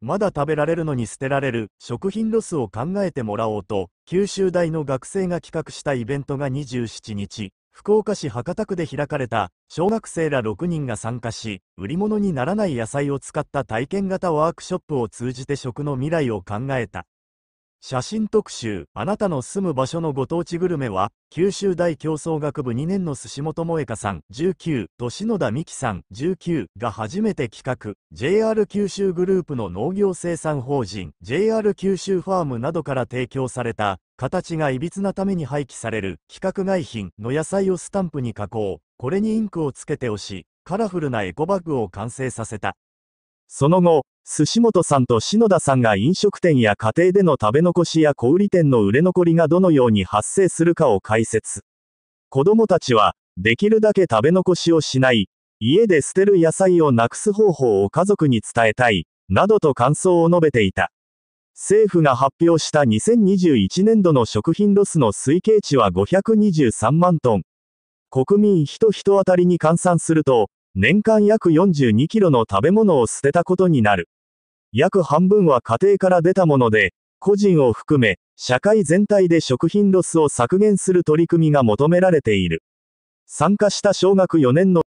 まだ食べられるのに捨てられる食品ロスを考えてもらおうと、九州大の学生が企画したイベントが27日、福岡市博多区で開かれた、小学生ら6人が参加し、売り物にならない野菜を使った体験型ワークショップを通じて食の未来を考えた。写真特集あなたの住む場所のご当地グルメは九州大競争学部2年の寿本萌香さん19と篠田美希さん19が初めて企画 JR 九州グループの農業生産法人 JR 九州ファームなどから提供された形がいびつなために廃棄される規格外品の野菜をスタンプに加工これにインクをつけて押しカラフルなエコバッグを完成させたその後、寿司本さんと篠田さんが飲食店や家庭での食べ残しや小売店の売れ残りがどのように発生するかを解説。子供たちは、できるだけ食べ残しをしない、家で捨てる野菜をなくす方法を家族に伝えたい、などと感想を述べていた。政府が発表した2021年度の食品ロスの推計値は523万トン。国民一人当たりに換算すると、年間約42キロの食べ物を捨てたことになる。約半分は家庭から出たもので、個人を含め、社会全体で食品ロスを削減する取り組みが求められている。参加した小学4年の